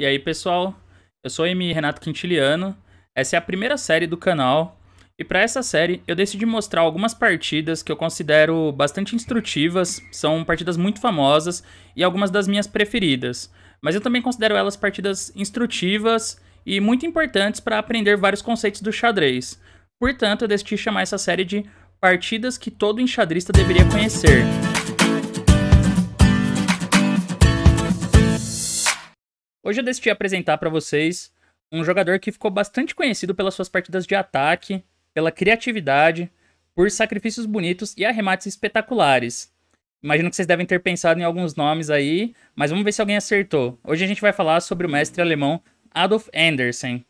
E aí, pessoal, eu sou M. Renato Quintiliano. Essa é a primeira série do canal. E para essa série, eu decidi mostrar algumas partidas que eu considero bastante instrutivas, são partidas muito famosas e algumas das minhas preferidas. Mas eu também considero elas partidas instrutivas e muito importantes para aprender vários conceitos do xadrez. Portanto, eu decidi chamar essa série de Partidas que todo enxadrista deveria conhecer. Hoje eu decidi apresentar para vocês um jogador que ficou bastante conhecido pelas suas partidas de ataque, pela criatividade, por sacrifícios bonitos e arremates espetaculares. Imagino que vocês devem ter pensado em alguns nomes aí, mas vamos ver se alguém acertou. Hoje a gente vai falar sobre o mestre alemão Adolf Andersen.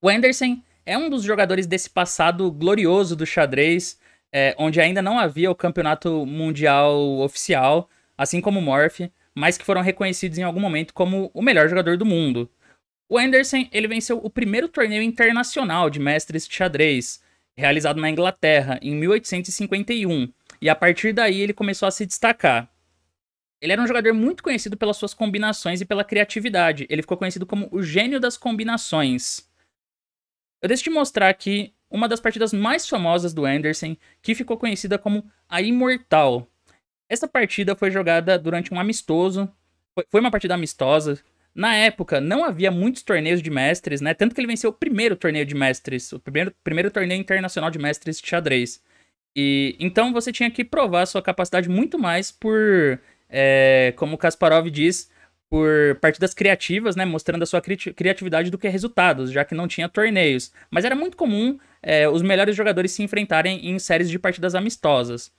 O Andersen é um dos jogadores desse passado glorioso do xadrez, é, onde ainda não havia o campeonato mundial oficial, assim como o mas que foram reconhecidos em algum momento como o melhor jogador do mundo. O Anderson ele venceu o primeiro torneio internacional de mestres de xadrez, realizado na Inglaterra em 1851, e a partir daí ele começou a se destacar. Ele era um jogador muito conhecido pelas suas combinações e pela criatividade. Ele ficou conhecido como o gênio das combinações. Eu deixo te mostrar aqui uma das partidas mais famosas do Anderson, que ficou conhecida como a Imortal. Essa partida foi jogada durante um amistoso. Foi uma partida amistosa. Na época, não havia muitos torneios de mestres, né? Tanto que ele venceu o primeiro torneio de mestres, o primeiro, primeiro torneio internacional de mestres de xadrez. E então você tinha que provar sua capacidade muito mais por, é, como Kasparov diz, por partidas criativas, né, mostrando a sua cri criatividade do que resultados, já que não tinha torneios. Mas era muito comum é, os melhores jogadores se enfrentarem em séries de partidas amistosas.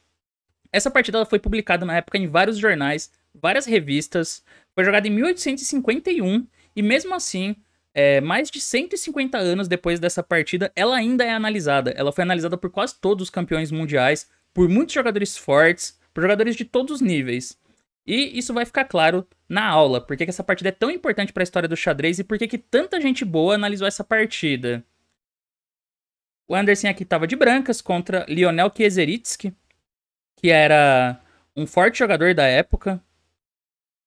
Essa partida foi publicada na época em vários jornais, várias revistas, foi jogada em 1851 e mesmo assim, é, mais de 150 anos depois dessa partida, ela ainda é analisada. Ela foi analisada por quase todos os campeões mundiais, por muitos jogadores fortes, por jogadores de todos os níveis. E isso vai ficar claro na aula, porque que essa partida é tão importante para a história do xadrez e por que tanta gente boa analisou essa partida. O Anderson aqui estava de brancas contra Lionel Kieseritsky, que era um forte jogador da época.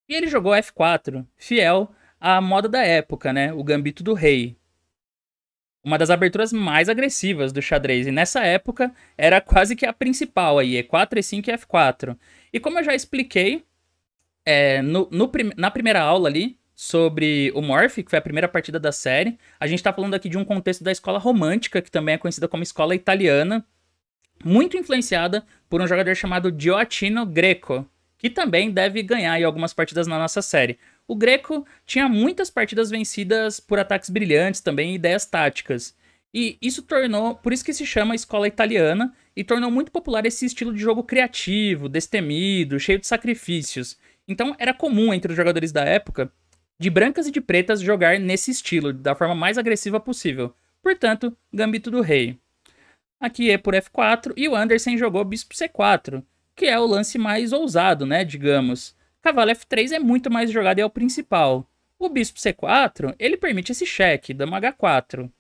E ele jogou F4, fiel à moda da época, né? O Gambito do Rei. Uma das aberturas mais agressivas do xadrez, e nessa época era quase que a principal aí, E4, E5 e F4. E como eu já expliquei é, no, no, na primeira aula ali, sobre o Morph, que foi a primeira partida da série, a gente está falando aqui de um contexto da escola romântica, que também é conhecida como escola italiana, muito influenciada por um jogador chamado Gioacchino Greco, que também deve ganhar aí algumas partidas na nossa série. O Greco tinha muitas partidas vencidas por ataques brilhantes também e ideias táticas. E isso tornou, por isso que se chama escola italiana, e tornou muito popular esse estilo de jogo criativo, destemido, cheio de sacrifícios. Então era comum entre os jogadores da época, de brancas e de pretas, jogar nesse estilo, da forma mais agressiva possível. Portanto, Gambito do Rei. Aqui é por F4 e o Anderson jogou bispo C4, que é o lance mais ousado, né, digamos. Cavalo F3 é muito mais jogado e é o principal. O bispo C4, ele permite esse cheque, dama H4.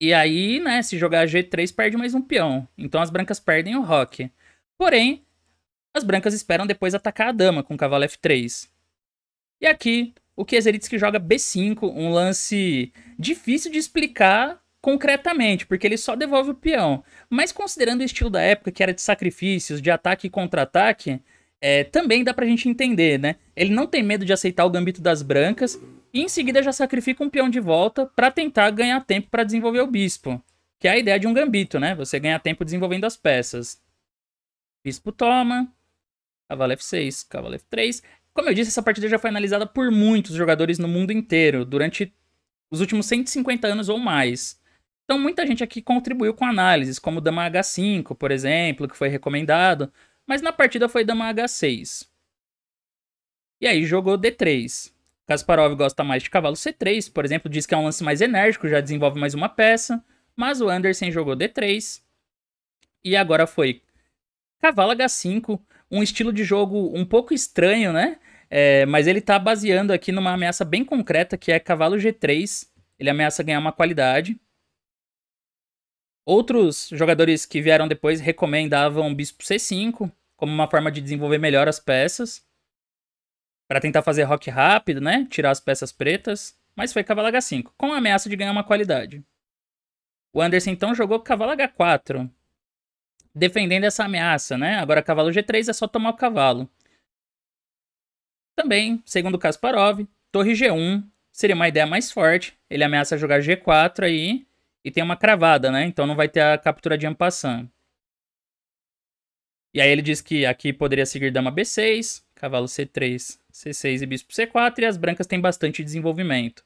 E aí, né, se jogar G3 perde mais um peão. Então as brancas perdem o roque. Porém, as brancas esperam depois atacar a dama com o cavalo F3. E aqui, o Kieseritsky joga B5, um lance difícil de explicar concretamente, porque ele só devolve o peão. Mas considerando o estilo da época, que era de sacrifícios, de ataque e contra-ataque, é, também dá pra gente entender, né? Ele não tem medo de aceitar o gambito das brancas e em seguida já sacrifica um peão de volta para tentar ganhar tempo para desenvolver o bispo. Que é a ideia de um gambito, né? Você ganha tempo desenvolvendo as peças. Bispo toma. Cavalo F6, cavalo F3. Como eu disse, essa partida já foi analisada por muitos jogadores no mundo inteiro durante os últimos 150 anos ou mais. Então, muita gente aqui contribuiu com análises, como dama H5, por exemplo, que foi recomendado, mas na partida foi dama H6. E aí jogou D3. Kasparov gosta mais de cavalo C3, por exemplo, diz que é um lance mais enérgico, já desenvolve mais uma peça, mas o Anderson jogou D3. E agora foi cavalo H5, um estilo de jogo um pouco estranho, né? É, mas ele tá baseando aqui numa ameaça bem concreta, que é cavalo G3. Ele ameaça ganhar uma qualidade. Outros jogadores que vieram depois recomendavam Bispo C5 como uma forma de desenvolver melhor as peças. para tentar fazer rock rápido, né? Tirar as peças pretas. Mas foi cavalo H5, com a ameaça de ganhar uma qualidade. O Anderson então jogou cavalo H4, defendendo essa ameaça, né? Agora cavalo G3 é só tomar o cavalo. Também, segundo Kasparov, torre G1 seria uma ideia mais forte. Ele ameaça jogar G4 aí, e tem uma cravada, né? Então não vai ter a captura de ampassan. E aí ele diz que aqui poderia seguir dama b6, cavalo c3, c6 e bispo c4, e as brancas têm bastante desenvolvimento.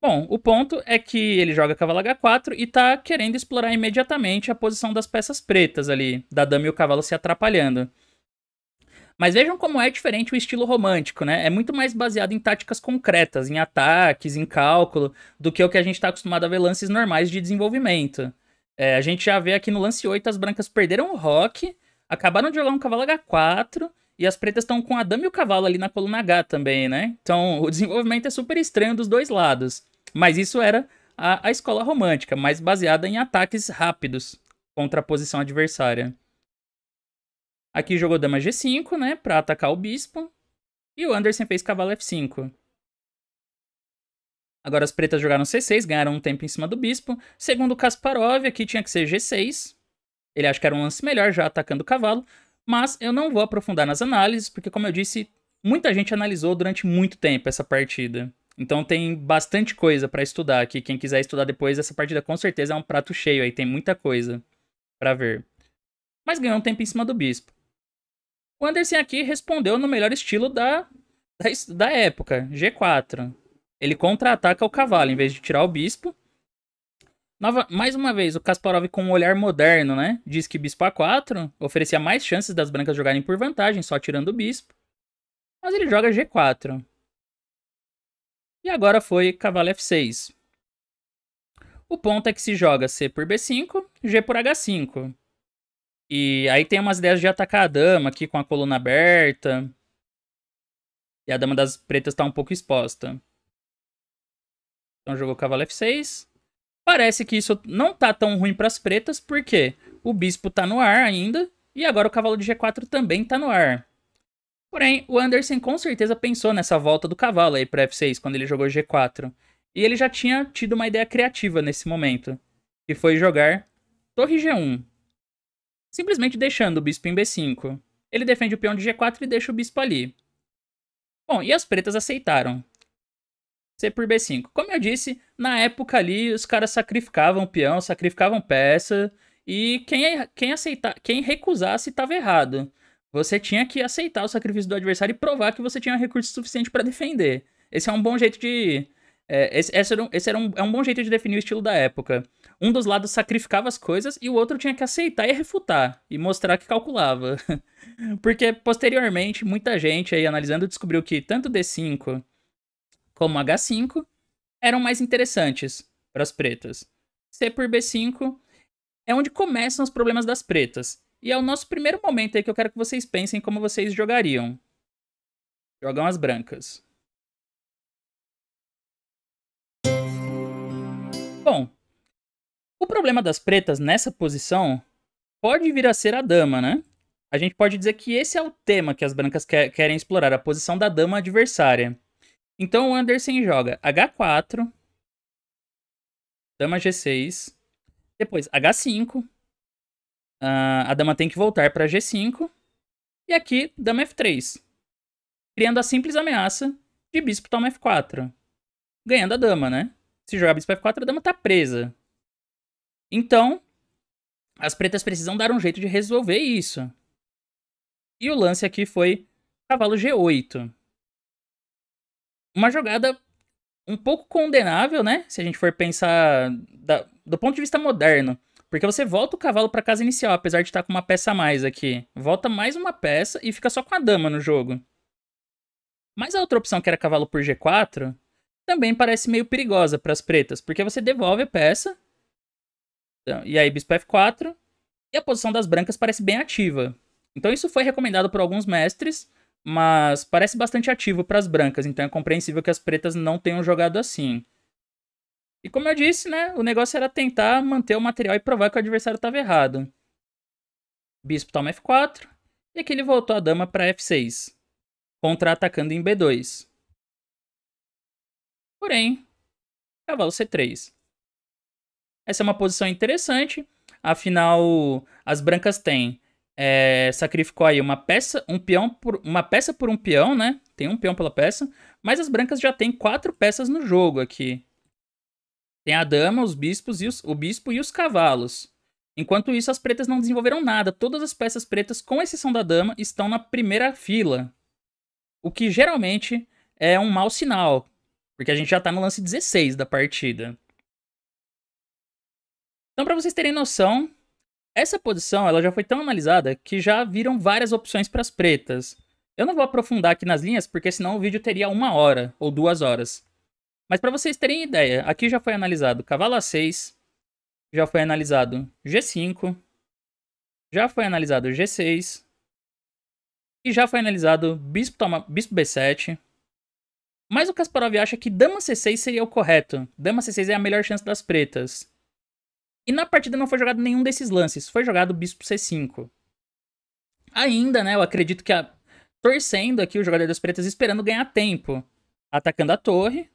Bom, o ponto é que ele joga cavalo h4 e tá querendo explorar imediatamente a posição das peças pretas ali, da dama e o cavalo se atrapalhando. Mas vejam como é diferente o estilo romântico, né? É muito mais baseado em táticas concretas, em ataques, em cálculo, do que o que a gente está acostumado a ver lances normais de desenvolvimento. É, a gente já vê aqui no lance 8 as brancas perderam o rock, acabaram de jogar um cavalo H4 e as pretas estão com a dama e o cavalo ali na coluna H também, né? Então o desenvolvimento é super estranho dos dois lados. Mas isso era a, a escola romântica, mais baseada em ataques rápidos contra a posição adversária. Aqui jogou dama g5, né? Pra atacar o bispo. E o Anderson fez cavalo f5. Agora as pretas jogaram c6, ganharam um tempo em cima do bispo. Segundo Kasparov, aqui tinha que ser g6. Ele acha que era um lance melhor já atacando o cavalo. Mas eu não vou aprofundar nas análises, porque como eu disse, muita gente analisou durante muito tempo essa partida. Então tem bastante coisa para estudar aqui. Quem quiser estudar depois, essa partida com certeza é um prato cheio aí, tem muita coisa para ver. Mas ganhou um tempo em cima do bispo. O Anderson aqui respondeu no melhor estilo da, da, da época, G4. Ele contra-ataca o cavalo em vez de tirar o bispo. Nova, mais uma vez, o Kasparov com um olhar moderno, né? Diz que bispo A4 oferecia mais chances das brancas jogarem por vantagem, só tirando o bispo. Mas ele joga G4. E agora foi cavalo F6. O ponto é que se joga C por B5, G por H5. E aí tem umas ideias de atacar a dama aqui com a coluna aberta. E a dama das pretas tá um pouco exposta. Então jogou cavalo f6. Parece que isso não tá tão ruim para as pretas, porque o bispo tá no ar ainda. E agora o cavalo de g4 também tá no ar. Porém, o Anderson com certeza pensou nessa volta do cavalo aí para f6 quando ele jogou g4. E ele já tinha tido uma ideia criativa nesse momento, que foi jogar torre g1 simplesmente deixando o bispo em b5. Ele defende o peão de g4 e deixa o bispo ali. Bom, e as pretas aceitaram. C por b5. Como eu disse, na época ali os caras sacrificavam peão, sacrificavam peça, e quem, quem, aceita, quem recusasse estava errado. Você tinha que aceitar o sacrifício do adversário e provar que você tinha recurso suficiente para defender. Esse é um bom jeito de. É, esse, esse, era um, esse era um, é um bom jeito de definir o estilo da época um dos lados sacrificava as coisas e o outro tinha que aceitar e refutar e mostrar que calculava. Porque posteriormente, muita gente aí analisando descobriu que tanto D5 como H5 eram mais interessantes para as pretas. C por B5 é onde começam os problemas das pretas. E é o nosso primeiro momento aí que eu quero que vocês pensem como vocês jogariam. Jogam as brancas. Bom, o problema das pretas nessa posição pode vir a ser a dama, né? A gente pode dizer que esse é o tema que as brancas querem explorar, a posição da dama adversária. Então o Anderson joga H4, dama G6, depois H5, ah, a dama tem que voltar para G5, e aqui dama F3, criando a simples ameaça de bispo toma F4, ganhando a dama, né? Se jogar bispo F4, a dama tá presa. Então, as pretas precisam dar um jeito de resolver isso. E o lance aqui foi cavalo G8. Uma jogada um pouco condenável, né? Se a gente for pensar da, do ponto de vista moderno. Porque você volta o cavalo para casa inicial, apesar de estar tá com uma peça a mais aqui. Volta mais uma peça e fica só com a dama no jogo. Mas a outra opção, que era cavalo por G4, também parece meio perigosa para as pretas, porque você devolve a peça então, e aí, bispo f4. E a posição das brancas parece bem ativa. Então, isso foi recomendado por alguns mestres, mas parece bastante ativo para as brancas. Então, é compreensível que as pretas não tenham jogado assim. E como eu disse, né, o negócio era tentar manter o material e provar que o adversário estava errado. Bispo toma f4, e aqui ele voltou a dama para f6, contra-atacando em b2. Porém, cavalo c3. Essa é uma posição interessante, afinal, as brancas têm. É, sacrificou aí uma peça, um peão por uma peça por um peão, né? Tem um peão pela peça, mas as brancas já têm quatro peças no jogo aqui. Tem a dama, os bispos e os, o bispo e os cavalos. Enquanto isso, as pretas não desenvolveram nada. Todas as peças pretas, com exceção da dama, estão na primeira fila. O que geralmente é um mau sinal, porque a gente já está no lance 16 da partida. Então, para vocês terem noção, essa posição ela já foi tão analisada que já viram várias opções para as pretas. Eu não vou aprofundar aqui nas linhas, porque senão o vídeo teria uma hora ou duas horas. Mas para vocês terem ideia, aqui já foi analisado cavalo A6, já foi analisado G5, já foi analisado G6, e já foi analisado bispo, toma, bispo B7. Mas o Kasparov acha que dama C6 seria o correto. Dama C6 é a melhor chance das pretas. E na partida não foi jogado nenhum desses lances, foi jogado bispo C5. Ainda, né, eu acredito que a... torcendo aqui o jogador das pretas esperando ganhar tempo, atacando a torre,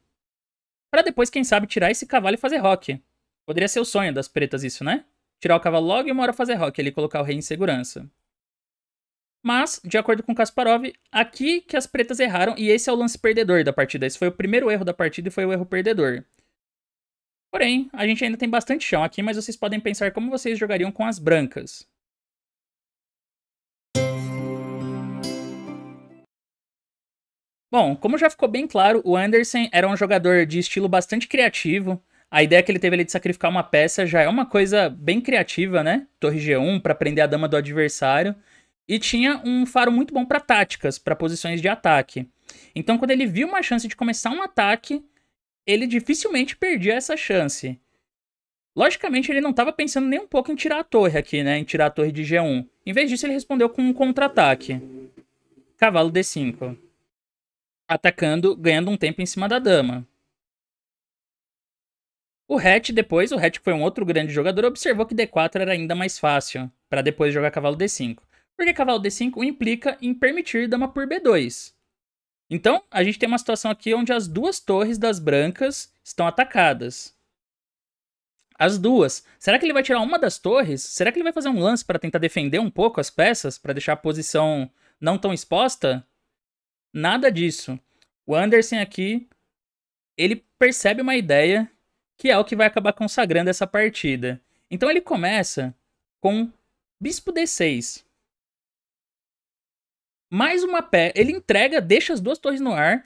para depois, quem sabe, tirar esse cavalo e fazer rock. Poderia ser o sonho das pretas isso, né? Tirar o cavalo logo e uma hora fazer rock, ali colocar o rei em segurança. Mas, de acordo com Kasparov, aqui que as pretas erraram e esse é o lance perdedor da partida. Esse foi o primeiro erro da partida e foi o erro perdedor. Porém, a gente ainda tem bastante chão aqui, mas vocês podem pensar como vocês jogariam com as brancas. Bom, como já ficou bem claro, o Anderson era um jogador de estilo bastante criativo. A ideia que ele teve ali de sacrificar uma peça já é uma coisa bem criativa, né? Torre G1 para prender a dama do adversário. E tinha um faro muito bom para táticas, para posições de ataque. Então, quando ele viu uma chance de começar um ataque, ele dificilmente perdia essa chance. Logicamente, ele não estava pensando nem um pouco em tirar a torre aqui, né? Em tirar a torre de G1. Em vez disso, ele respondeu com um contra-ataque. Cavalo D5. Atacando, ganhando um tempo em cima da dama. O Hatch depois, o Hatch que foi um outro grande jogador, observou que D4 era ainda mais fácil, para depois jogar cavalo D5. Porque cavalo D5 implica em permitir dama por B2. Então, a gente tem uma situação aqui onde as duas torres das brancas estão atacadas. As duas. Será que ele vai tirar uma das torres? Será que ele vai fazer um lance para tentar defender um pouco as peças? para deixar a posição não tão exposta? Nada disso. O Anderson aqui, ele percebe uma ideia que é o que vai acabar consagrando essa partida. Então ele começa com Bispo D6 mais uma peça. Ele entrega, deixa as duas torres no ar.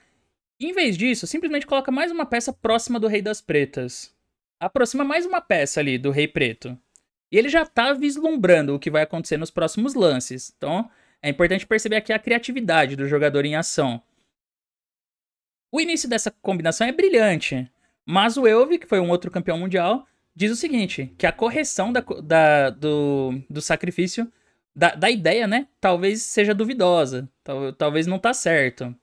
E, em vez disso, simplesmente coloca mais uma peça próxima do Rei das Pretas. Aproxima mais uma peça ali do Rei Preto. E ele já tá vislumbrando o que vai acontecer nos próximos lances. Então, é importante perceber aqui a criatividade do jogador em ação. O início dessa combinação é brilhante, mas o Elvi, que foi um outro campeão mundial, diz o seguinte: que a correção da, da, do, do sacrifício da, da ideia, né? Talvez seja duvidosa, tal, talvez não tá certo.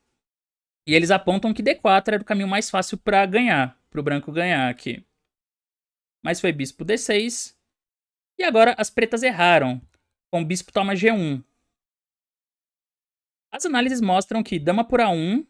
E eles apontam que D4 era o caminho mais fácil para ganhar, para o branco ganhar aqui. Mas foi bispo D6. E agora as pretas erraram, com bispo toma G1. As análises mostram que dama por A1,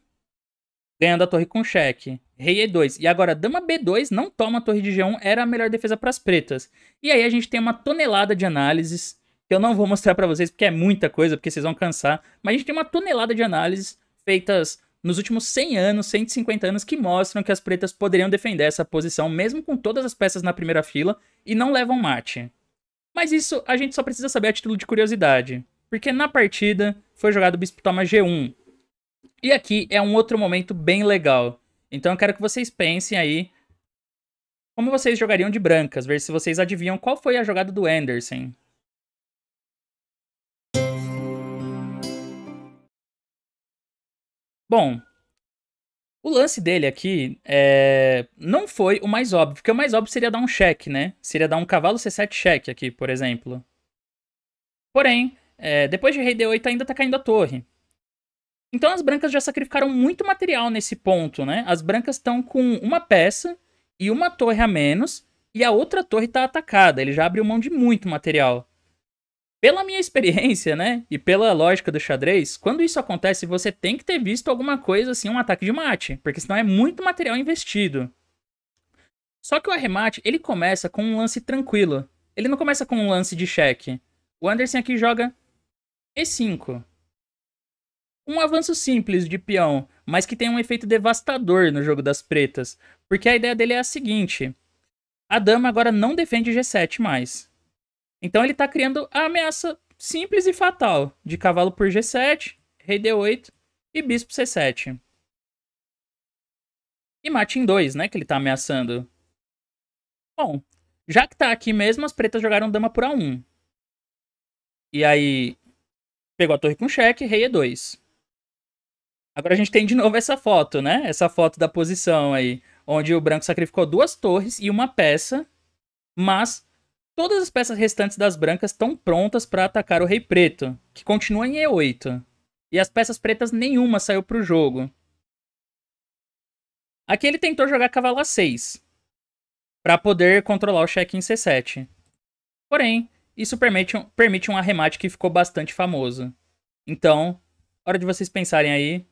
ganhando a torre com cheque. Rei E2. E agora dama B2 não toma a torre de G1, era a melhor defesa para as pretas. E aí a gente tem uma tonelada de análises eu não vou mostrar para vocês porque é muita coisa, porque vocês vão cansar. Mas a gente tem uma tonelada de análises feitas nos últimos 100 anos, 150 anos, que mostram que as pretas poderiam defender essa posição, mesmo com todas as peças na primeira fila, e não levam mate. Mas isso a gente só precisa saber a título de curiosidade, porque na partida foi jogado o Bispo Toma G1. E aqui é um outro momento bem legal. Então eu quero que vocês pensem aí como vocês jogariam de brancas, ver se vocês adivinham qual foi a jogada do Anderson. Bom, o lance dele aqui é... não foi o mais óbvio, porque o mais óbvio seria dar um cheque, né? Seria dar um cavalo C7 cheque aqui, por exemplo. Porém, é... depois de rei D8 ainda tá caindo a torre. Então as brancas já sacrificaram muito material nesse ponto, né? As brancas estão com uma peça e uma torre a menos, e a outra torre tá atacada. Ele já abriu mão de muito material. Pela minha experiência, né, e pela lógica do xadrez, quando isso acontece, você tem que ter visto alguma coisa assim, um ataque de mate, porque senão é muito material investido. Só que o arremate, ele começa com um lance tranquilo. Ele não começa com um lance de cheque. O Anderson aqui joga E5. Um avanço simples de peão, mas que tem um efeito devastador no jogo das pretas, porque a ideia dele é a seguinte: a dama agora não defende G7 mais. Então ele está criando a ameaça simples e fatal de cavalo por G7, rei D8 e bispo C7. E mate em 2, né, que ele está ameaçando. Bom, já que está aqui mesmo, as pretas jogaram dama por A1. E aí pegou a torre com cheque, rei E2. Agora a gente tem de novo essa foto, né? Essa foto da posição aí, onde o branco sacrificou duas torres e uma peça, mas Todas as peças restantes das brancas estão prontas para atacar o Rei Preto, que continua em E8. E as peças pretas nenhuma saiu para o jogo. Aqui ele tentou jogar cavalo A6, para poder controlar o cheque em C7. Porém, isso permite um, permite um arremate que ficou bastante famoso. Então, hora de vocês pensarem aí.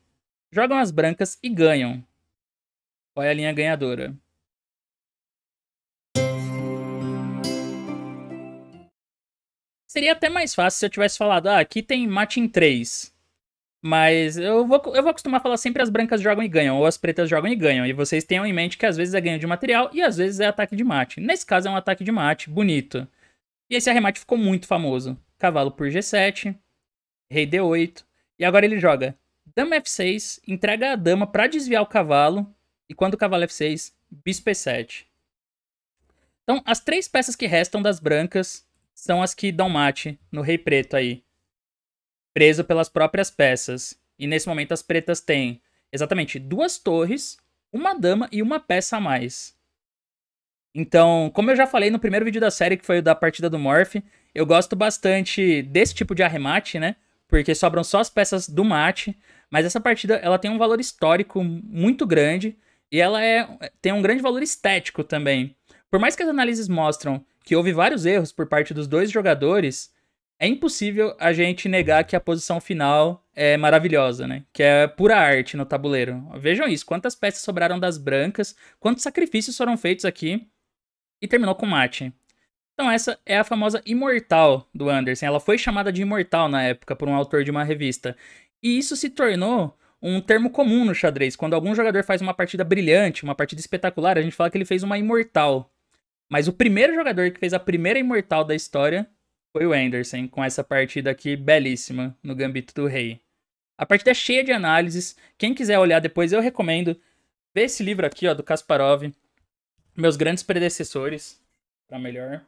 Jogam as brancas e ganham. Qual é a linha ganhadora? Seria até mais fácil se eu tivesse falado, ah, aqui tem mate em 3. Mas eu vou, eu vou acostumar a falar sempre as brancas jogam e ganham, ou as pretas jogam e ganham. E vocês tenham em mente que às vezes é ganho de material e às vezes é ataque de mate. Nesse caso é um ataque de mate, bonito. E esse arremate ficou muito famoso. Cavalo por G7, rei D8. E agora ele joga dama F6, entrega a dama para desviar o cavalo. E quando o cavalo F6, bispo E7. Então as três peças que restam das brancas são as que dão mate no Rei Preto aí, preso pelas próprias peças. E nesse momento as pretas têm exatamente duas torres, uma dama e uma peça a mais. Então, como eu já falei no primeiro vídeo da série, que foi o da partida do Morph, eu gosto bastante desse tipo de arremate, né? Porque sobram só as peças do mate, mas essa partida ela tem um valor histórico muito grande e ela é, tem um grande valor estético também. Por mais que as análises mostram que houve vários erros por parte dos dois jogadores, é impossível a gente negar que a posição final é maravilhosa, né? Que é pura arte no tabuleiro. Vejam isso, quantas peças sobraram das brancas, quantos sacrifícios foram feitos aqui e terminou com mate. Então essa é a famosa Imortal do Anderson. Ela foi chamada de Imortal na época por um autor de uma revista. E isso se tornou um termo comum no xadrez. Quando algum jogador faz uma partida brilhante, uma partida espetacular, a gente fala que ele fez uma Imortal. Mas o primeiro jogador que fez a primeira imortal da história foi o Anderson, com essa partida aqui belíssima no Gambito do Rei. A partida é cheia de análises. Quem quiser olhar depois, eu recomendo. ver esse livro aqui, ó, do Kasparov. Meus grandes predecessores, para melhor.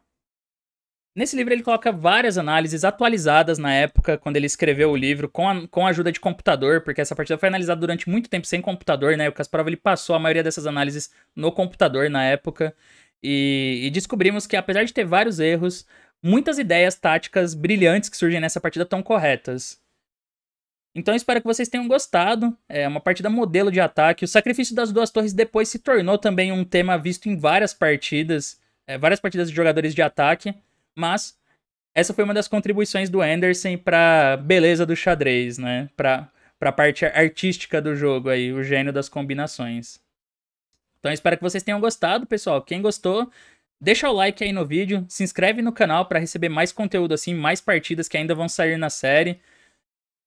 Nesse livro ele coloca várias análises atualizadas na época, quando ele escreveu o livro, com a, com a ajuda de computador, porque essa partida foi analisada durante muito tempo sem computador, né? O Kasparov ele passou a maioria dessas análises no computador na época. E, e descobrimos que, apesar de ter vários erros, muitas ideias táticas brilhantes que surgem nessa partida estão corretas. Então espero que vocês tenham gostado. É uma partida modelo de ataque. O sacrifício das duas torres depois se tornou também um tema visto em várias partidas, é, várias partidas de jogadores de ataque. Mas essa foi uma das contribuições do Anderson para beleza do xadrez, né? Para para parte artística do jogo aí, o gênio das combinações. Então espero que vocês tenham gostado, pessoal. Quem gostou, deixa o like aí no vídeo, se inscreve no canal para receber mais conteúdo assim, mais partidas que ainda vão sair na série.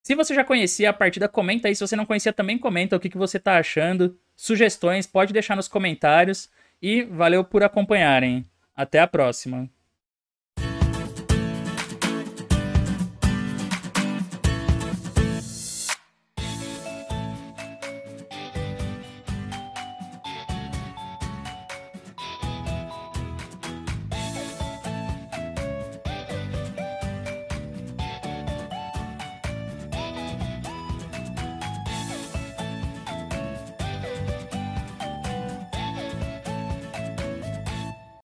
Se você já conhecia a partida, comenta aí. Se você não conhecia, também comenta o que, que você tá achando. Sugestões, pode deixar nos comentários. E valeu por acompanharem. Até a próxima.